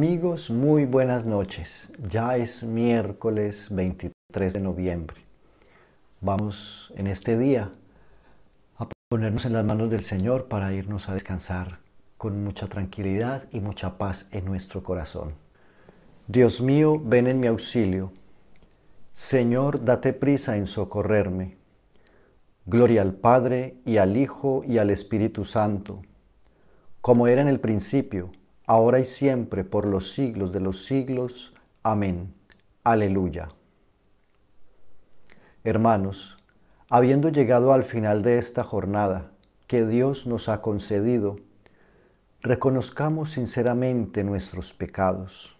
Amigos, muy buenas noches. Ya es miércoles 23 de noviembre. Vamos en este día a ponernos en las manos del Señor para irnos a descansar con mucha tranquilidad y mucha paz en nuestro corazón. Dios mío, ven en mi auxilio. Señor, date prisa en socorrerme. Gloria al Padre y al Hijo y al Espíritu Santo, como era en el principio ahora y siempre, por los siglos de los siglos. Amén. Aleluya. Hermanos, habiendo llegado al final de esta jornada que Dios nos ha concedido, reconozcamos sinceramente nuestros pecados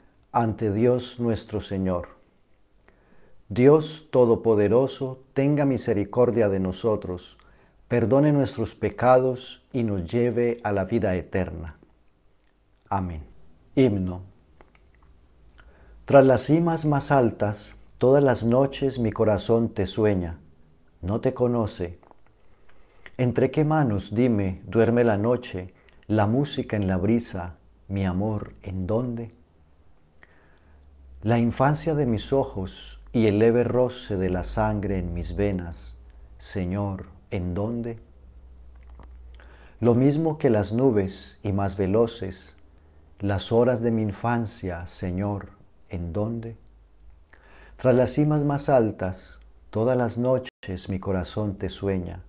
ante Dios nuestro Señor. Dios Todopoderoso, tenga misericordia de nosotros, perdone nuestros pecados y nos lleve a la vida eterna. Amén. Himno. Tras las cimas más altas, todas las noches mi corazón te sueña, no te conoce. ¿Entre qué manos, dime, duerme la noche, la música en la brisa, mi amor, en dónde? La infancia de mis ojos y el leve roce de la sangre en mis venas, Señor, ¿en dónde? Lo mismo que las nubes y más veloces, las horas de mi infancia, Señor, ¿en dónde? Tras las cimas más altas, todas las noches mi corazón te sueña,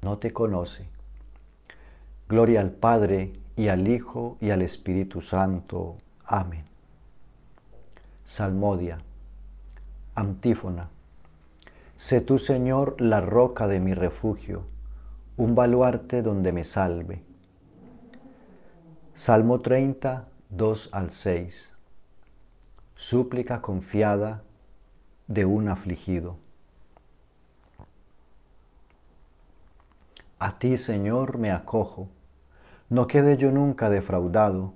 no te conoce. Gloria al Padre y al Hijo y al Espíritu Santo. Amén. Salmodia. Antífona. Sé tú, Señor, la roca de mi refugio, un baluarte donde me salve. Salmo 30, 2 al 6. Súplica confiada de un afligido. A ti, Señor, me acojo. No quede yo nunca defraudado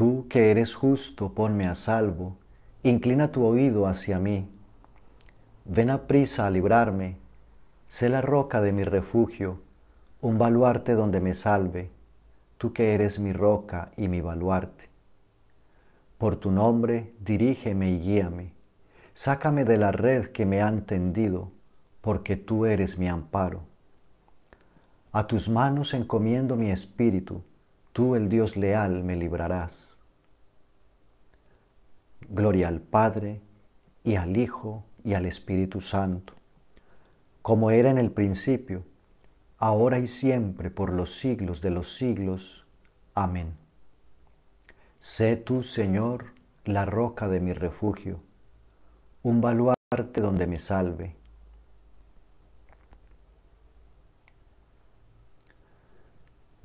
Tú que eres justo, ponme a salvo, inclina tu oído hacia mí. Ven a prisa a librarme, sé la roca de mi refugio, un baluarte donde me salve, tú que eres mi roca y mi baluarte. Por tu nombre dirígeme y guíame, sácame de la red que me han tendido, porque tú eres mi amparo. A tus manos encomiendo mi espíritu, Tú, el Dios leal, me librarás. Gloria al Padre y al Hijo y al Espíritu Santo, como era en el principio, ahora y siempre, por los siglos de los siglos. Amén. Sé tú, Señor, la roca de mi refugio, un baluarte donde me salve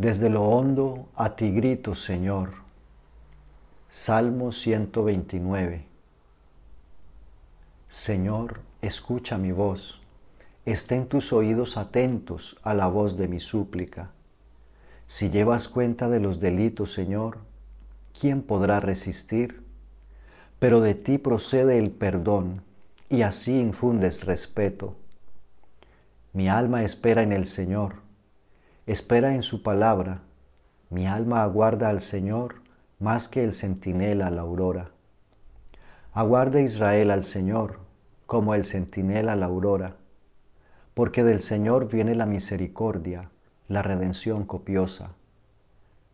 Desde lo hondo a ti grito, Señor. Salmo 129. Señor, escucha mi voz. Estén tus oídos atentos a la voz de mi súplica. Si llevas cuenta de los delitos, Señor, ¿quién podrá resistir? Pero de ti procede el perdón y así infundes respeto. Mi alma espera en el Señor espera en su palabra. Mi alma aguarda al Señor más que el centinela a la aurora. Aguarda Israel al Señor como el centinela a la aurora, porque del Señor viene la misericordia, la redención copiosa,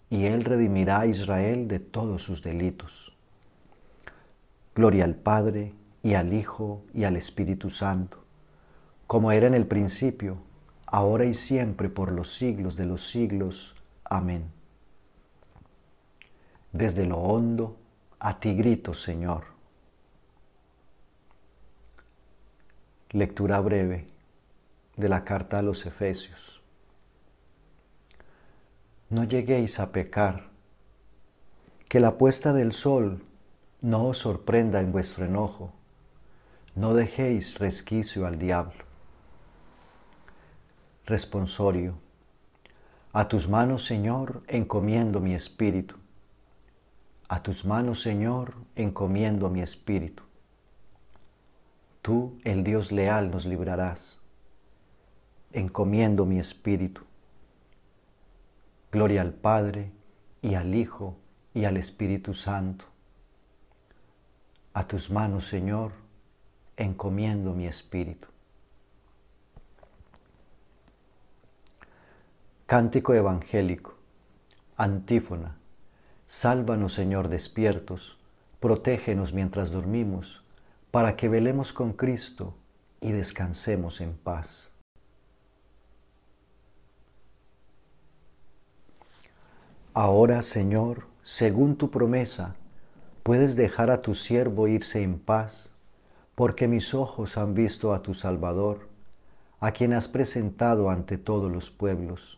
y Él redimirá a Israel de todos sus delitos. Gloria al Padre, y al Hijo, y al Espíritu Santo, como era en el principio, ahora y siempre, por los siglos de los siglos. Amén. Desde lo hondo, a ti grito, Señor. Lectura breve de la carta a los Efesios. No lleguéis a pecar, que la puesta del sol no os sorprenda en vuestro enojo, no dejéis resquicio al diablo Responsorio. A tus manos, Señor, encomiendo mi espíritu. A tus manos, Señor, encomiendo mi espíritu. Tú, el Dios leal, nos librarás. Encomiendo mi espíritu. Gloria al Padre y al Hijo y al Espíritu Santo. A tus manos, Señor, encomiendo mi espíritu. Cántico Evangélico. Antífona. Sálvanos, Señor, despiertos, protégenos mientras dormimos, para que velemos con Cristo y descansemos en paz. Ahora, Señor, según tu promesa, puedes dejar a tu siervo irse en paz, porque mis ojos han visto a tu Salvador, a quien has presentado ante todos los pueblos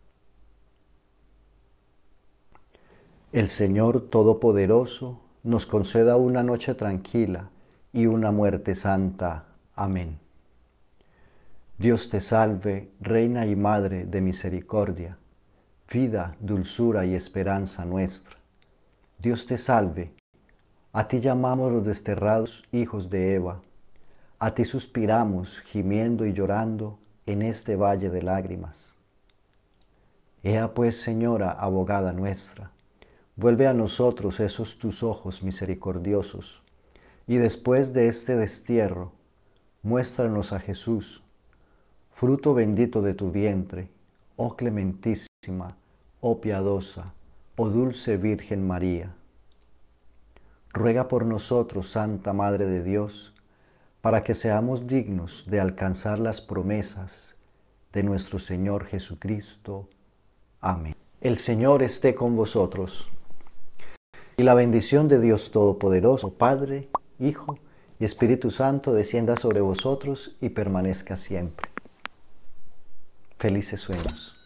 El Señor Todopoderoso nos conceda una noche tranquila y una muerte santa. Amén. Dios te salve, Reina y Madre de Misericordia, vida, dulzura y esperanza nuestra. Dios te salve, a ti llamamos los desterrados hijos de Eva, a ti suspiramos gimiendo y llorando en este valle de lágrimas. Ea pues, Señora, abogada nuestra, Vuelve a nosotros esos tus ojos misericordiosos, y después de este destierro, muéstranos a Jesús, fruto bendito de tu vientre, oh clementísima, oh piadosa, oh dulce Virgen María. Ruega por nosotros, Santa Madre de Dios, para que seamos dignos de alcanzar las promesas de nuestro Señor Jesucristo. Amén. El Señor esté con vosotros y la bendición de Dios Todopoderoso, Padre, Hijo y Espíritu Santo, descienda sobre vosotros y permanezca siempre. Felices sueños.